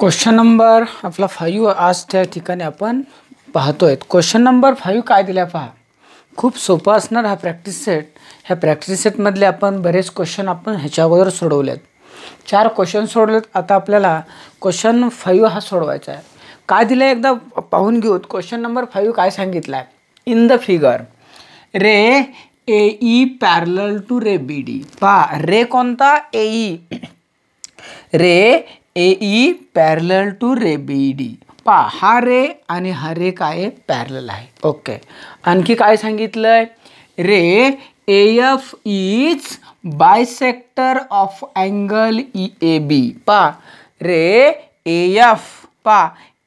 Question number आपला five आज त्या ठिकाणी आपण पाहतोय क्वेश्चन नंबर फाईव्ह काय दिला पहा खूप सोपा असणार हा प्रॅक्टिस सेट ह्या प्रॅक्टिस सेटमधले आपण बरेच क्वेश्चन आपण ह्याच्या अगोदर सोडवलेत चार क्वेश्चन सोडलेत आता आपल्याला क्वेश्चन फाईव्ह हा सोडवायचा आहे काय दिलं आहे एकदा पाहून घेऊत क्वेश्चन नंबर फाईव्ह काय सांगितलं आहे in the figure ray A E parallel to ray B D पहा रे कोणता A E e. Ray A E parallel to ray B D पा हा रे आणि हा रे काय पॅरल आहे ओके आणखी काय सांगितलं आहे ray F is bisector of angle E A B पा रे एफ पा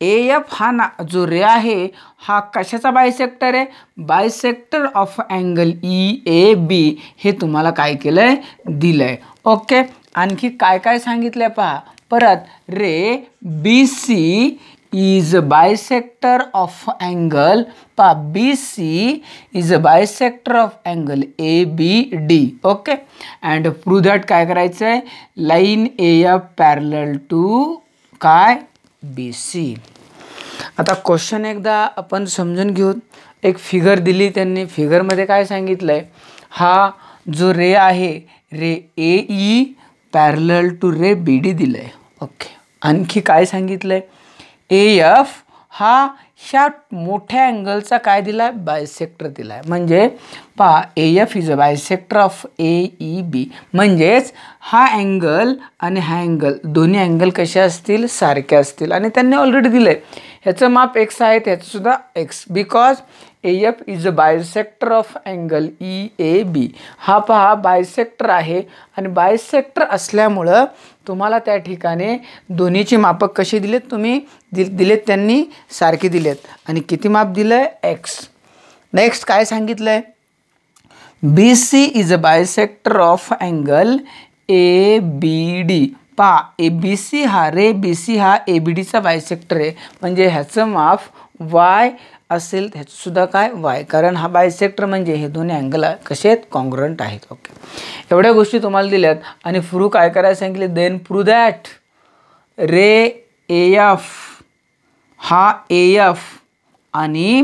एफ हा ना जो रे आहे हा कशाचा बायसेक्टर आहे bisector of angle E A B हे तुम्हाला काय केलं आहे दिलं आहे ओके आणखी काय काय सांगितलं आहे पहा परत ray B C is bisector of angle पा B C is a bisector of angle A B D okay and prove that काय करायचं आहे line A F parallel to काय बी सी आता क्वेश्चन एकदा आपण समजून घेऊन एक फिगर दिली त्यांनी फिगरमध्ये काय सांगितलं आहे हा जो रे आहे ray A E parallel to ray B D दिलं आहे ओके आणखी काय सांगितलं आहे ए एफ हा ह्या मोठ्या अँगलचा काय दिला आहे बायसेक्टर दिला आहे म्हणजे पहा A F is a bisector of A E B म्हणजेच हा अँगल आणि हा अँगल दोन्ही अँगल कसे असतील सारखे असतील आणि त्यांनी ऑलरेडी दिलं आहे ह्याचं माप एक्स आहे त्याचंसुद्धा x because A F is a bisector of angle E A B हा पहा बायसेक्टर आहे आणि बायसेक्टर असल्यामुळं तुम्हाला त्या ठिकाणी दोन्हीची मापक कशी दिलेत तुम्ही दि दिलेत त्यांनी सारखी दिलेत आणि किती माप दिलं आहे एक्स नेक्स्ट काय सांगितलं आहे B C is a bisector of angle A B D पा ए बी सी हा रे बी सी हा ए बी डीचा बायसेक्टर आहे म्हणजे ह्याचं माप वाय असेल ह्याचंसुद्धा काय वाय कारण हा बायसेक्टर म्हणजे हे दोन्ही अँगल कसे आहेत कॉन्ग्रंट आहेत ओके एवढ्या गोष्टी तुम्हाला दिल्यात आणि फ्रू काय करायला सांगितले then prove that ray F हा एफ आणि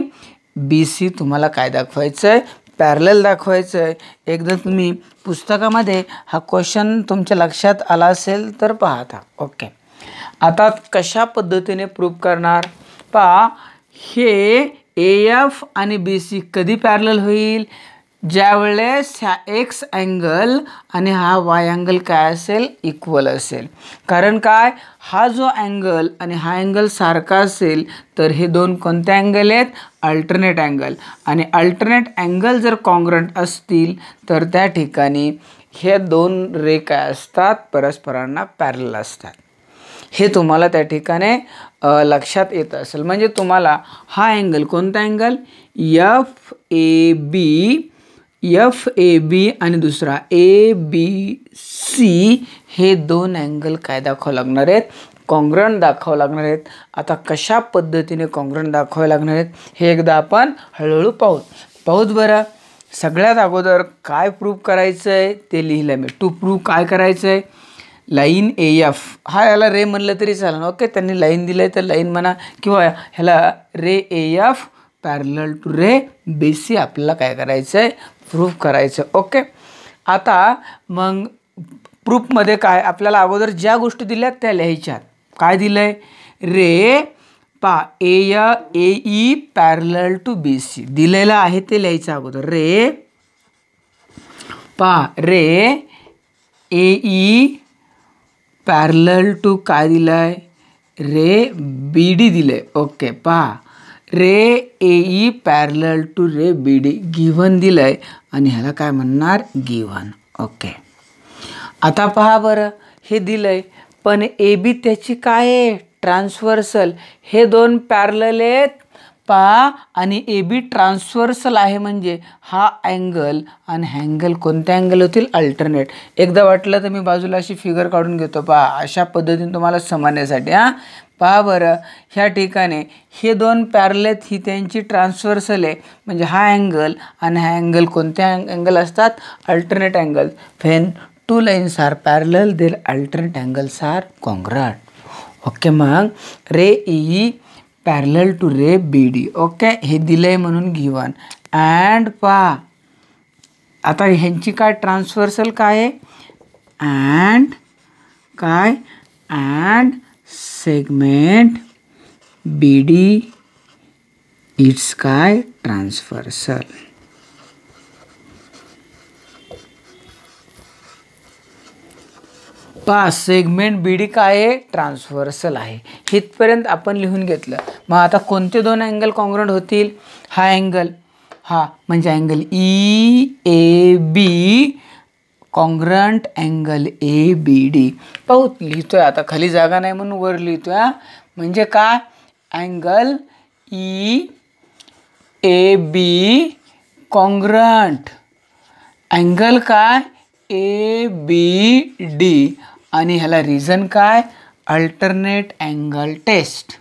बी सी तुम्हाला काय दाखवायचं आहे पॅरलल दाखवायचं आहे एकदा तुम्ही पुस्तकामध्ये हा क्वेश्चन तुमच्या लक्षात आला असेल तर पाहता ओके आता कशा पद्धतीने प्रूफ करणार पहा हे ए एफ आणि बी सी कधी पॅरल होईल ज्यावेळेस ह्या एक्स अँगल आणि हा वाय अँगल काय असेल इक्वल असेल कारण काय हा जो अँगल आणि हा अँगल सारखा असेल तर हे दोन कोणते अँगल आहेत अल्टरनेट अँगल आणि अल्टरनेट अँगल जर कॉन्ग्रंट असतील तर त्या ठिकाणी हे दोन रे काय असतात परस्परांना पॅरल असतात हे तुम्हाला त्या ठिकाणी लक्षात येत असेल म्हणजे तुम्हाला हा अँगल कोणता angle F A B F A B आणि दुसरा ए बी सी हे दोन अँगल काय दाखवा लागणार आहेत कॉंग्रंट दाखवा लागणार आहेत आता कशा पद्धतीने कॉंग्रंट दाखवावे लागणार आहेत हे एकदा आपण हळूहळू पाहू पाहूच बरं सगळ्यात अगोदर काय प्रूफ करायचं आहे ते लिहिलं मी टू प्रूफ काय करायचं आहे लाईन ए एफ हा याला रे म्हणलं तरी चालेल ओके त्यांनी लाईन दिलं आहे तर लाईन म्हणा किंवा ह्याला ray A F parallel to ray B C आपल्याला काय करायचं आहे प्रूफ करायचं ओके आता मग प्रूफमध्ये काय आपल्याला अगोदर ज्या गोष्टी दिल्या त्या लिहायच्या काय दिलं आहे रे पा A E parallel to B C दिलेलं आहे ते लिहायचं अगोदर रे पा रे ए ई पॅरल टू काय दिलं आहे रे बी डी दिलं आहे ओके पहा ray A E parallel to ray B D given दिलं आहे आणि ह्याला काय म्हणणार गिव्हन ओके आता पहा बरं हे दिलं आहे पण ए बी त्याची काय आहे हे दोन पॅरल आहेत पा आणि ए बी ट्रान्सवर्सल आहे म्हणजे हा अँगल आणि हँगल कोणत्या अँगल होतील अल्टरनेट एकदा वाटलं तर मी बाजूला अशी फिगर काढून घेतो पहा अशा पद्धतीने तुम्हाला समजण्यासाठी हां पहा बरं ह्या ठिकाणी हे दोन पॅरलेत ही त्यांची ट्रान्सवर्सल आहे म्हणजे हा अँगल आणि हा अँगल कोणत्या अँगल असतात alternate angle when two lines are parallel there alternate angles are congruent okay मग ray E parallel to ray B D okay हे दिलं आहे म्हणून गिवन अँड पा आता ह्यांची काय ट्रान्सफर्सल काय आहे अँड काय and segment B D it's काय ट्रान्सफर्सल पाच सेगमेंट बी डी काय आहे ट्रान्सव्हर्सल आहे इथपर्यंत आपण लिहून घेतलं मग आता कोणते दोन अँगल कॉन्ग्रंट होतील हा अँगल हा म्हणजे angle E A B congruent angle A B D पाहू लिहितोय आता खाली जागा नाही म्हणून वर लिहितोय म्हणजे काय angle E A B congruent angle काय ए बी डी आणि ह्याला रिझन काय alternate angle test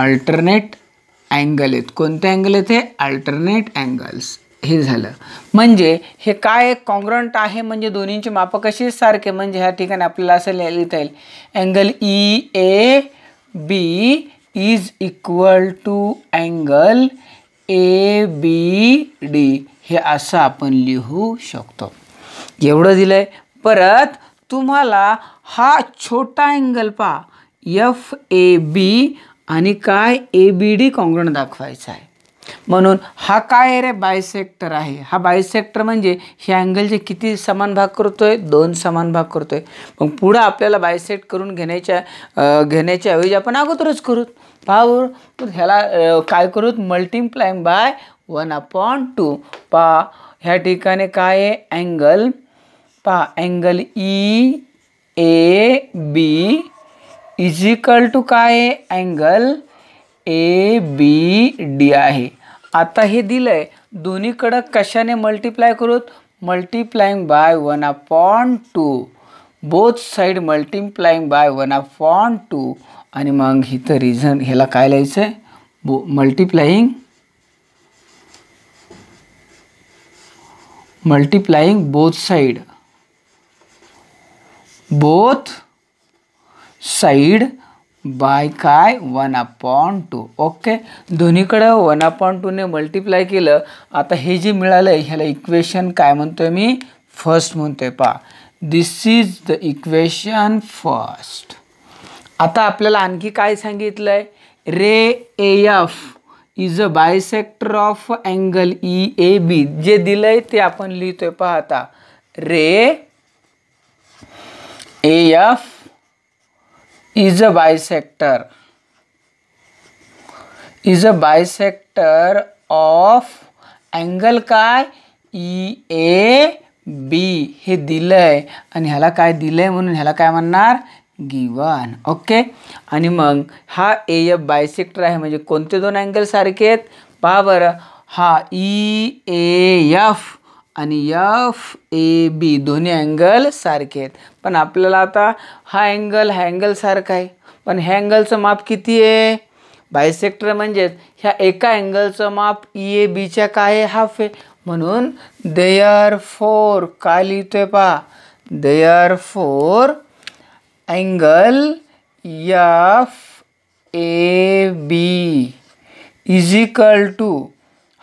alternate angle आहेत कोणते अँगल आहेत हे अल्टरनेट अँगल्स हे झालं म्हणजे हे काय कॉन्ग्रंट आहे म्हणजे दोन्हींची मापं कशी सारखे म्हणजे ह्या ठिकाणी आपल्याला असं लिहिता येईल angle E A B is equal to angle A B D हे असं आपण लिहू शकतो एवढं दिलं आहे परत तुम्हाला हा छोटा अँगल पा एफ ए बी आणि काय ए बी डी कॉंग्रण दाखवायचा आहे म्हणून हा काय रे बायसेक्टर आहे हा बायसेक्टर म्हणजे हे अँगलचे किती समान भाग करतो आहे दोन समान भाग करतो आहे मग पुढं आपल्याला बायसेक्ट करून घेण्याच्या घेण्याच्या ऐवजी आपण अगोदरच करू तर ह्याला काय करूत multiply by one upon two पा ह्या ठिकाणी काय आहे अँगल पा angle E A B is equal to काय आहे अँगल ए बी डी आहे आता हे दिलं आहे दोन्हीकडं कशाने मल्टिप्लाय करूत multiplying by one upon two both side multiplying by one upon two आणि मग इथं रिझन ह्याला काय लिहायचं आहे both multiplying multiplying both side both side by काय वन अपॉन टू ओके दोन्हीकडं वन अपॉन टूने मल्टिप्लाय केलं आता हे जे मिळालं आहे ह्याला इक्वेशन काय म्हणतोय मी फर्स्ट म्हणतोय पा this is the equation first आता आपल्याला आणखी काय सांगितलं आहे ray A F is a bisector of angle E A B जे दिलं आहे ते आपण लिहितोय पहा आता ray AF is a bisector is a bisector of angle काय ई ए बी हे दिलं आहे आणि ह्याला काय दिलं आहे म्हणून ह्याला काय म्हणणार गिवन ओके आणि मग हा ए एफ बायसेक्टर आहे म्हणजे कोणते दोन अँगल सारखे आहेत पहा बरं हा ई e एफ आणि यफ ए बी दोन्ही अँगल सारखे आहेत पण आपल्याला आता हा अँगल हा अँगल सारखा आहे पण ह्या अँगलचं माप किती आहे बायसेक्टर म्हणजेच ह्या एका अँगलचं माप ई e, ए बीच्या काय आहे हाफ आहे म्हणून देअर फोर काय लिहितोय पहा therefore angle F A B is equal to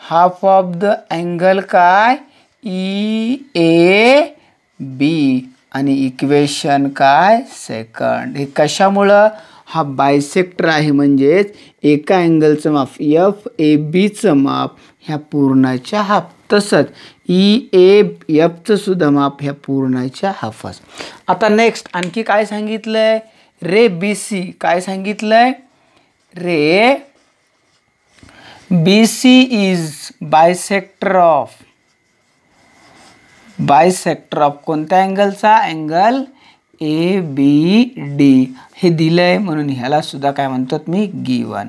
half of the angle काय ई ए बी आणि इक्वेशन काय सेकंड हे कशामुळं हा बायसेक्टर आहे म्हणजेच एका अँगलचं माप एफ ए बीचं माप ह्या पूर्णाच्या हाफ तसंच ई e, ए एफचं सुद्धा माप ह्या पूर्णाच्या हाफच आता नेक्स्ट आणखी काय सांगितलं आहे रे बी सी काय सांगितलं आहे ray B C is bisector of bisector of कोणत्या अँगलचा अँगल ए बी डी हे दिलं आहे म्हणून ह्यालासुद्धा काय म्हणतात मी गिवन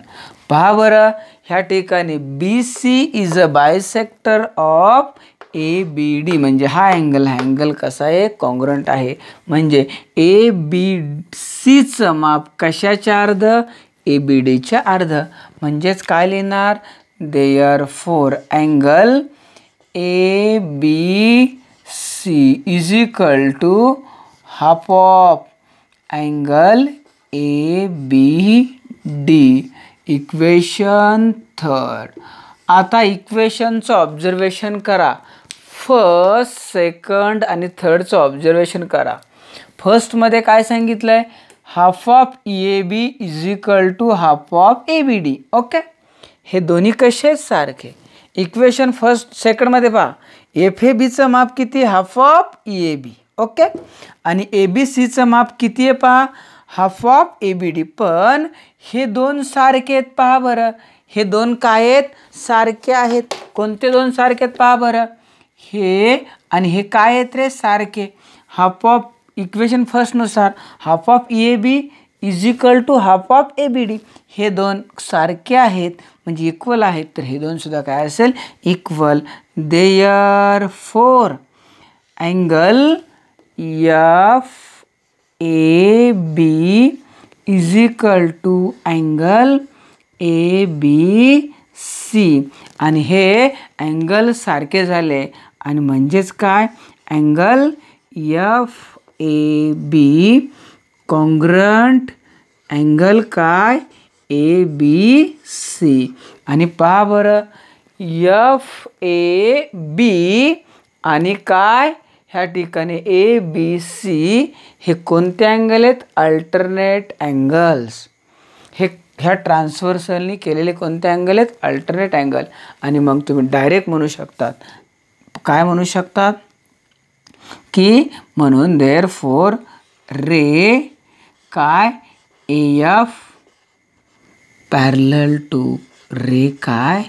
पहा बरं ह्या ठिकाणी B C is a bisector of A B D म्हणजे हा अँगल हा अँगल कसा आहे कॉन्ग्रंट आहे म्हणजे ए बी सीचं माप कशाच्या अर्ध ए बी डीच्या अर्ध म्हणजेच काय लिहिणार therefore angle A B AC is equal to half of angle ABD equation third आता इक्वेशनचं ऑब्झर्वेशन करा फर्स्ट सेकंड आणि थर्डचं ऑब्झर्वेशन करा फर्स्टमध्ये काय सांगितलं आहे half of E A B is equal to half of A B D okay हे दोन्ही कसे सारखे इक्वेशन फर्स्ट सेकंडमध्ये पहा एफ ए बीचं माप किती half of E A B okay आणि ए बी सीचं माप किती आहे पहा half of A B D पण हे दोन सारखे आहेत पहा बरं हे दोन काय आहेत सारखे आहेत कोणते दोन सारखे आहेत पहा बरं हे आणि हे काय आहेत रे सारखे हाफ ऑफ इक्वेशन फर्स्टनुसार half of E A B is to half of A B D हे दोन सारखे आहेत म्हणजे इक्वल आहेत तर हे दोन सुद्धा काय असेल equal therefore angle F A B is equal to angle A B C आणि हे अँगल सारखे झाले आणि म्हणजेच काय angle F A B congruent angle काय ए बी सी आणि पहा बरं यफ ए बी आणि काय ह्या ठिकाणी ए बी सी हे कोणते अँगल आहेत अल्टरनेट अँगल्स हे ह्या ट्रान्सवर्सलनी केलेले कोणते अँगल आहेत अल्टरनेट अँगल आणि मग तुम्ही डायरेक्ट म्हणू शकतात काय म्हणू शकतात की म्हणून देअर फोर रे काय एफ पॅरल टू रे काय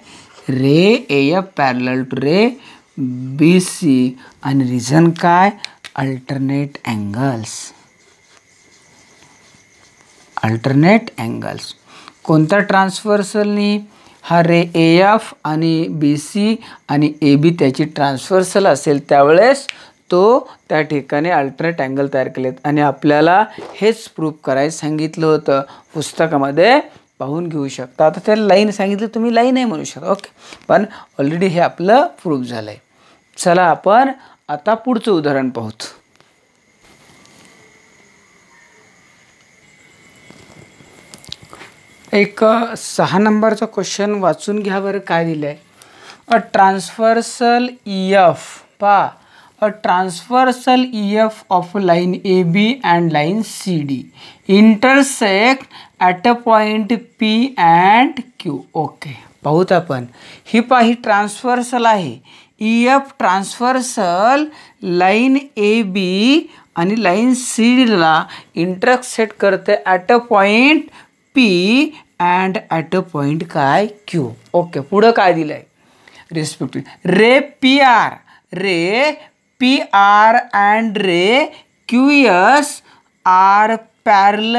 ray F parallel to ray B C आणि रिझन काय अल्टरनेट अँगल्स अल्टरनेट अँगल्स कोणता ट्रान्सफर्सलनी हा रे ए एफ आणि बी सी आणि ए बी त्याची ट्रान्सफर्सल असेल त्यावेळेस तो त्या ठिकाणी अल्टरनेट अँगल तयार केलेत आणि आपल्याला हेच प्रूफ करायचं सांगितलं होतं पुस्तकामध्ये पाहून घेऊ शकता आता त्याला लाईन सांगितलं तुम्ही लाईन नाही म्हणू शकता ओके पण ऑलरेडी हे आपलं प्रूफ झालं आहे चला आपण आता पुढचं उदाहरण पाहूत एक सहा नंबरचा क्वेश्चन वाचून घ्या काय दिलं आहे अ ट्रान्सफर्सल एफ पा F of line A B and line C D intersect at a point P and Q okay पाहूत आपण ही पाही ट्रान्सफर्सल आहे E F transversal line A B आणि लाईन सी डीला इंटरसेट करते at a point P and at a point काय Q okay पुढं काय दिलं आहे respective ray P R ray P R and ray Q S R पॅरल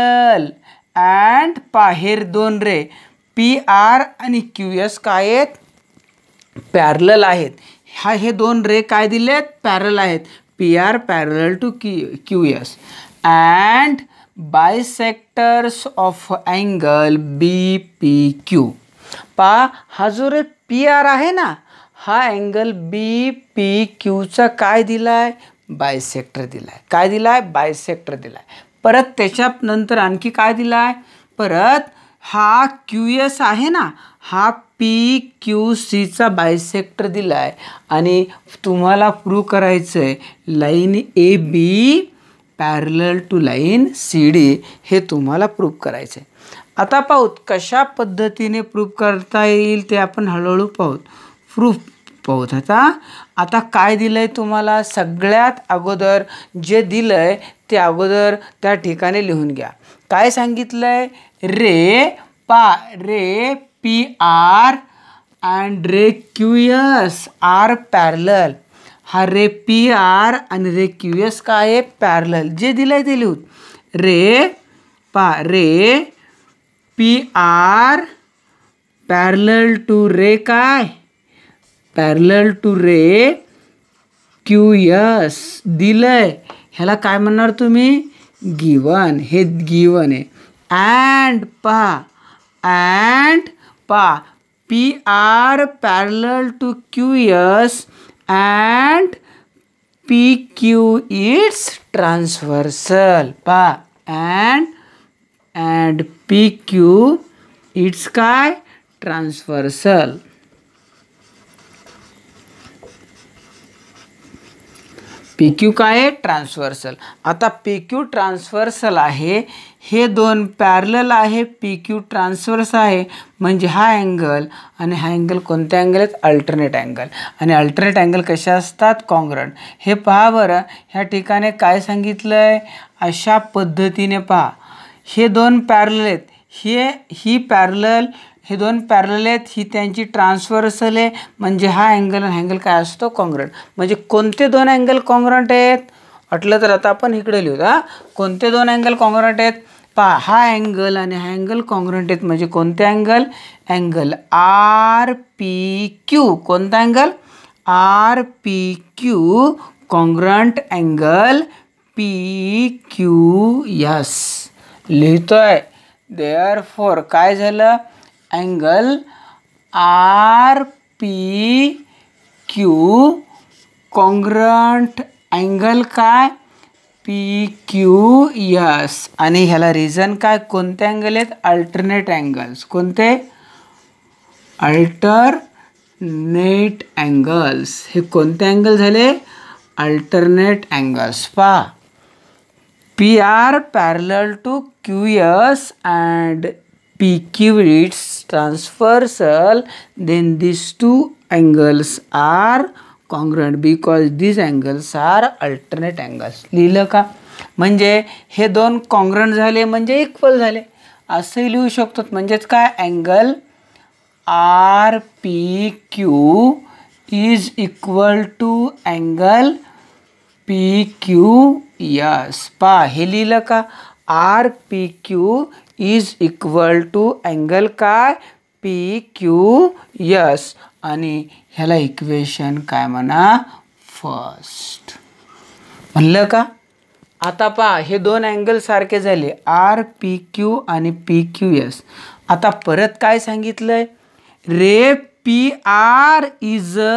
and पाहेर दोन रे पी आर आणि क्यू एस e काय आहेत पॅरल आहेत ह्या हे दोन रे काय दिले आहेत पॅरल आहेत P R parallel to Q Q S and bisectors of angle B P Q पा हा जो रे पी आर आहे ना हा अँगल बी पी क्यूचा काय दिला आहे बायसेक्टर दिला आहे काय दिला आहे बायसेक्टर दिला आहे परत त्याच्यानंतर आणखी काय दिला आहे परत हा क्यू एस आहे ना हा पी क्यू सीचा बायसेक्टर दिला आहे आणि तुम्हाला प्रूव्ह करायचं आहे line A B parallel to line C D हे तुम्हाला प्रूव्ह करायचं आहे आता पाहूत कशा पद्धतीने प्रूफ करता येईल ते आपण हळूहळू पाहूत प्रूफ पाहूत आता आता काय दिलं आहे तुम्हाला सगळ्यात अगोदर जे दिलं आहे ते अगोदर त्या ठिकाणी लिहून घ्या काय सांगितलं आहे रे पा ray P R and ray Q S are parallel हा रे पी आर आणि रे क्यू काय आहे पॅरल जे दिलं आहे ते लिहू रे पा ray P R parallel to ray काय पैरल टू रे क्यूयस दिल आहे ह्याला काय म्हणणार तुम्ही गिवन हे गिवन है एंड पा एंड पा P R parallel to Q S and P Q it's transversal पा and and P Q it's काय ट्रांसवर्सल पी क्यू काय आहे ट्रान्सव्हर्सल आता पी क्यू ट्रान्सव्हर्सल आहे हे दोन पॅरलल आहे पी क्यू ट्रान्सव्हर्स आहे म्हणजे हा अँगल आणि हा अँगल कोणत्या अँगल आहेत अल्टरनेट अँगल आणि अल्टरनेट अँगल कशा असतात कॉन्ग्रंट हे पहा बरं ह्या ठिकाणी काय सांगितलं आहे अशा पद्धतीने पहा हे दोन पॅरल आहेत हे ही पॅरलल हे दोन पॅरल आहेत ही त्यांची ट्रान्सव्हर्सल आहे म्हणजे हा अँगल आणि अँगल काय असतो कॉंग्रंट म्हणजे कोणते दोन अँगल कॉन्ग्रंट आहेत अटलं तर आता आपण इकडे लिहू हा कोणते दोन अँगल कॉंग्रंट आहेत पा हा अँगल आणि हा अँगल कॉन्ग्रंट आहेत म्हणजे कोणते angle angle R P Q कोणता angle R P Q congruent angle P Q S लिहितो आहे देअर फोर काय झालं angle R P Q congruent angle काय पी क्यू यस आणि ह्याला रिझन काय कोणते अँगल आहेत अल्टरनेट अँगल्स कोणते अल्टरनेट अँगल्स हे कोणते अँगल झाले अल्टरनेट अँगल्स पा P R parallel to Q S and P Q it's transversal then this two angles R congruent because this angles are alternate angles लिहिलं का म्हणजे हे दोन कॉन्ग्रंट झाले म्हणजे इक्वल झाले असंही लिहू शकतो म्हणजेच काय angle R P Q is equal to angle P Q S पा हे लिहिलं का R P Q is equal to angle काय पी क्यू यस आणि ह्याला इक्वेशन काय म्हणा फर्स्ट म्हणलं का आता पा हे दोन अँगल सारखे झाले आर पी क्यू आणि पी क्यू यस आता परत काय सांगितलं आहे ray P R is a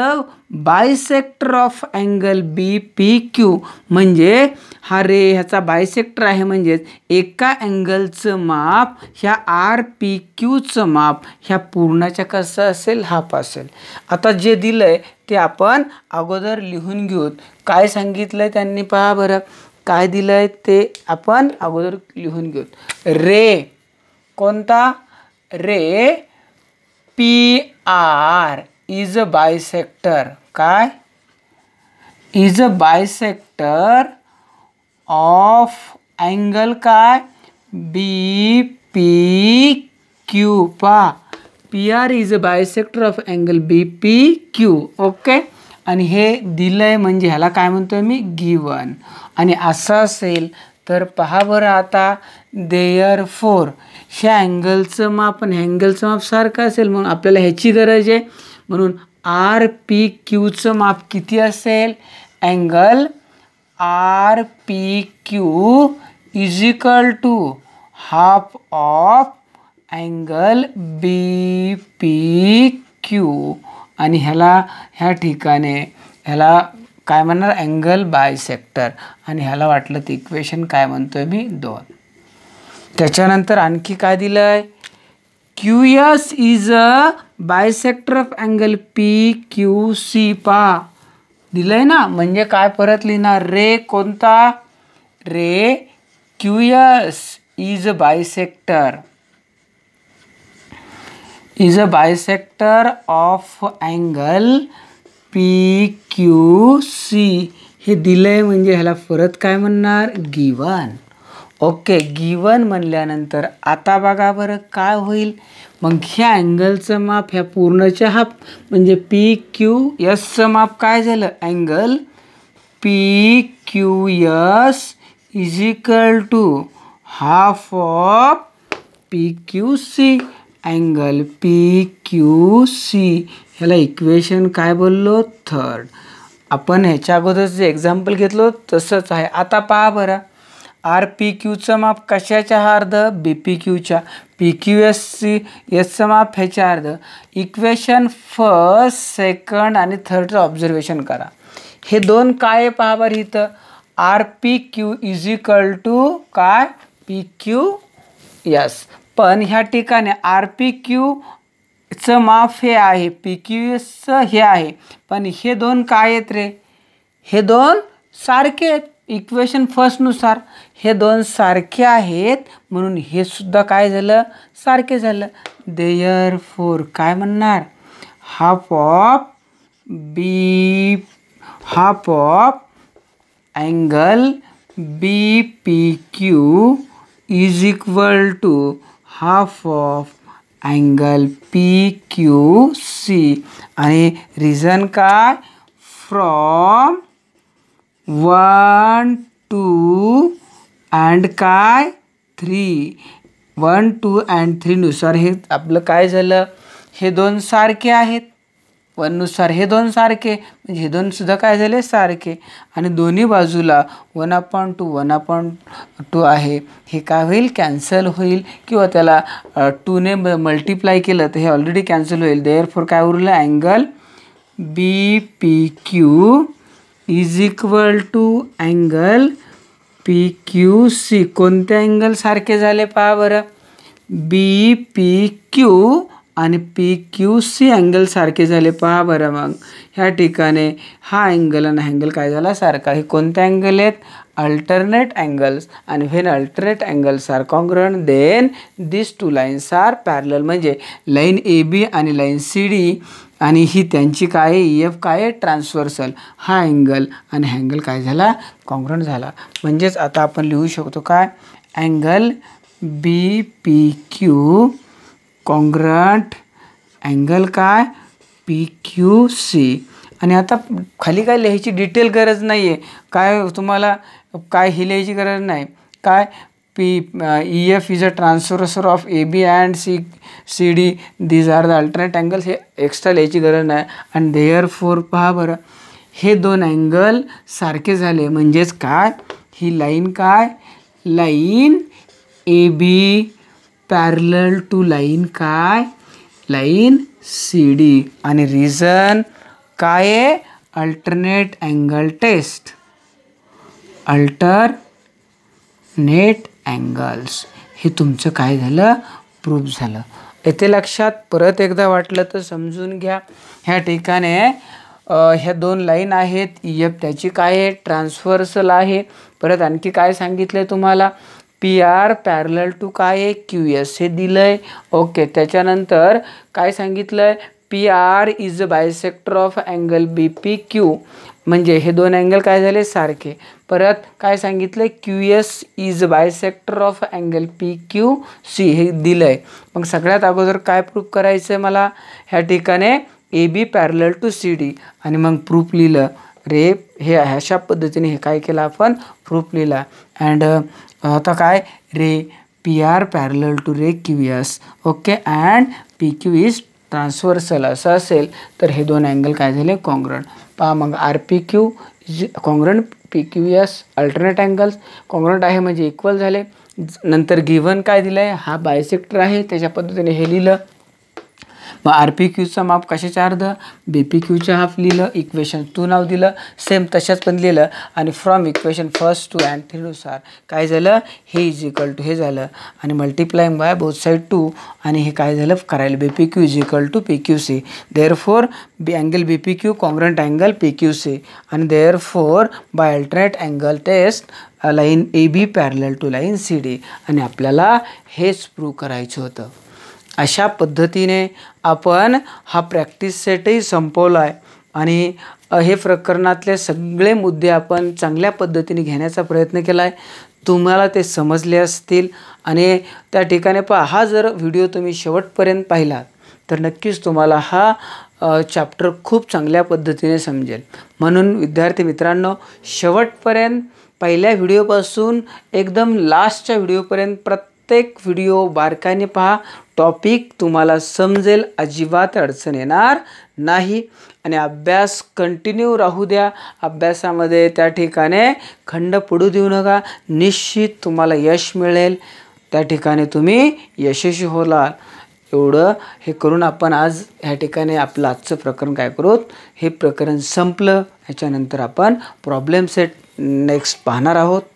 bisector of angle B P Q म्हणजे हा रे ह्याचा बायसेक्टर आहे म्हणजेच एका अँगलचं माप ह्या आर पी क्यूचं माप ह्या पूर्णाच्या कसं असेल हाफ असेल आता जे दिलं आहे ते आपण अगोदर लिहून घेऊत काय सांगितलं आहे त्यांनी पहा बरं काय दिलं आहे ते आपण अगोदर लिहून घेऊत रे कोणता ray P R is a bisector काय is a bisector of angle काय बी पी क्यू पा P R is a bisector of angle B P Q okay आणि हे दिलं आहे म्हणजे ह्याला काय म्हणतोय मी गिवन आणि असं असेल तर पहा बरं आता देयर फोर ह्या अँगलचं माप आणि अँगलचं माप सारखं असेल म्हणून आपल्याला ह्याची गरज आहे म्हणून आर पी क्यूचं माप किती असेल angle R P Q is equal to half of angle B P Q आणि ह्याला ह्या ठिकाणी ह्याला काय म्हणणार अँगल बाय सेक्टर आणि ह्याला वाटलं तर इक्वेशन काय म्हणतो आहे मी दोन त्याच्यानंतर आणखी काय दिलं आहे Q S is a bisector of angle P Q C पा दिलं आहे ना म्हणजे काय परत लिहिणार रे कोणता ray Q S is a bisector is a bisector of angle P Q C हे दिलं आहे म्हणजे ह्याला परत काय म्हणणार गिवन ओके गिवन म्हणल्यानंतर आता बघा बरं काय होईल मग ह्या अँगलचं माप ह्या पूर्णच्या हाफ म्हणजे पी क्यू यसचं माप काय झालं angle P Q S is equal to half of P Q C angle P Q C ह्याला इक्वेशन काय बोललो थर्ड आपण ह्याच्या अगोदर जे एक्झाम्पल घेतलो तसंच आहे आता पहा बरं आर पी क्यूचं माप कशाच्या हा अर्ध बी पी क्यूच्या पी क्यू एस सी एसचं माप ह्याच्या अर्ध इक्वेशन फर्स्ट सेकंड आणि थर्डचं ऑब्झर्वेशन करा हे दोन काय आहे पहा बरं इथं R P Q is equal to काय पी क्यू एस पण ह्या ठिकाणी आर पी क्यूचं माफ हे आहे पी क्यू एसचं हे आहे पण हे दोन काय आहेत रे हे दोन सारखे आहेत इक्वेशन फर्स्टनुसार हे दोन सारखे आहेत म्हणून हे सुद्धा काय झालं सारखे झालं देयर फोर काय म्हणणार half of B half of angle B P Q is equal to half of angle P Q C आणि रिझन काय फ्रॉम वन टू अँड काय थ्री वन टू अँड थ्रीनुसार हे आपलं काय झालं हे दोन सारखे आहेत वननुसार हे दोन सारखे म्हणजे हे दोनसुद्धा काय झाले सारखे आणि दोन्ही बाजूला one upon two one upon two आहे हे काय होईल कॅन्सल होईल किंवा त्याला टूने म मल्टिप्लाय केलं तर हे ऑलरेडी कॅन्सल होईल देअर फोर काय उरलं angle B P Q is equal to angle P Q C कोणत्या अँगलसारखे सारखे झाले पहा बरं बी पी क्यू आणि पी क्यू सी अँगल सारखे झाले पहा बरं मग ह्या ठिकाणी हा अँगल आणि अँगल काय झाला सारखा हे कोणते अँगल आहेत अल्टरनेट अँगल्स आणि when alternate angles are congruent then this two lines are parallel म्हणजे लाईन ए बी आणि लाईन सी डी आणि ही त्यांची काय ई एफ e काय ट्रान्सवर्सल हा अँगल आणि हँगल काय झाला कॉन्ग्रंट झाला म्हणजेच आता आपण लिहू शकतो काय angle B P Q congruent angle काय पी क्यू सी आणि आता खाली काय लिहायची डिटेल गरज नाही आहे काय तुम्हाला काय ही लिहायची गरज नाही काय P F is a transversal of A B and C C D these are the alternate angles हे एक्स्ट्रा लिहायची गरज नाही आणि देअर फोर पहा बरं हे दोन अँगल सारखे झाले म्हणजेच काय ही लाईन काय line A B parallel to line काय लाईन सी डी आणि रिझन काय आहे alternate angle test alternate angles हे तुमचं काय झालं प्रूफ झालं येथे लक्षात परत एकदा वाटलं तर समजून घ्या ह्या ठिकाणी ह्या दोन लाईन आहेत यप त्याची काय आहे ट्रान्सफर्सल आहे परत आणखी काय सांगितलं आहे तुम्हाला पी आर पॅरल टू काय आहे क्यू एस हे दिलं आहे ओके त्याच्यानंतर काय सांगितलं आहे P R is a bisector of angle B P Q म्हणजे हे दोन अँगल काय झाले सारखे परत काय सांगितलं Q S is bisector of angle P Q C हे दिलं आहे मग सगळ्यात अगोदर काय प्रूफ करायचं आहे मला ह्या ठिकाणी ए B parallel to C D आणि मग प्रूफ लिहिलं रे हे अशा पद्धतीने हे काय केलं आपण प्रूफ लिहिला अँड आता काय ray P R parallel to ray Q S okay and P Q is transversal असं असेल तर हे दोन अँगल काय झाले कॉन्ग्रंट पहा मग R P Q is P Q S alternate angles congruent आहे म्हणजे इक्वल झाले नंतर गिवन काय दिलं आहे हा बायसेक्टर आहे त्याच्या पद्धतीने हे लिहिलं मग आर पी क्यूचा माप कशाच्या अर्ध बी पी क्यूच्या हाफ लिहिलं इक्वेशन टू नाव दिलं सेम तशाच पण लिहिलं आणि from equation first two and थ्रीनुसार काय झालं हे इज इक्वल टू हे झालं आणि multiplying by both side two आणि हे काय झालं करायला B P Q is equal to P Q C therefore B angle B P Q congruent angle P Q C आणि therefore by alternate angle taste line A B parallel to line C D आणि आपल्याला हेच prove करायचं होतं अशा पद्धतीने आपण हा प्रॅक्टिस सेटही संपवला आहे आणि हे प्रकरणातले सगळे मुद्दे आपण चांगल्या पद्धतीने घेण्याचा प्रयत्न केला आहे तुम्हाला ते समजले असतील आणि त्या ठिकाणी पहा हा जर व्हिडिओ तुम्ही शेवटपर्यंत पाहिलात तर नक्कीच तुम्हाला हा चॅप्टर खूप चांगल्या पद्धतीने समजेल म्हणून विद्यार्थी मित्रांनो शेवटपर्यंत पहिल्या व्हिडिओपासून एकदम लास्टच्या व्हिडिओपर्यंत प्रत्येक प्रत्येक व्हिडिओ बारकाईने पहा टॉपिक तुम्हाला समजेल अजिबात अडचण येणार नाही आणि अभ्यास कंटिन्यू राहू द्या अभ्यासामध्ये त्या ठिकाणी खंड पडू देऊ नका निश्चित तुम्हाला यश मिळेल त्या ठिकाणी तुम्ही यशस्वी होलाल एवढं हे करून आपण आज ह्या ठिकाणी आपलं आजचं प्रकरण काय करू हे प्रकरण संपलं ह्याच्यानंतर आपण प्रॉब्लेम सेट नेक्स्ट पाहणार आहोत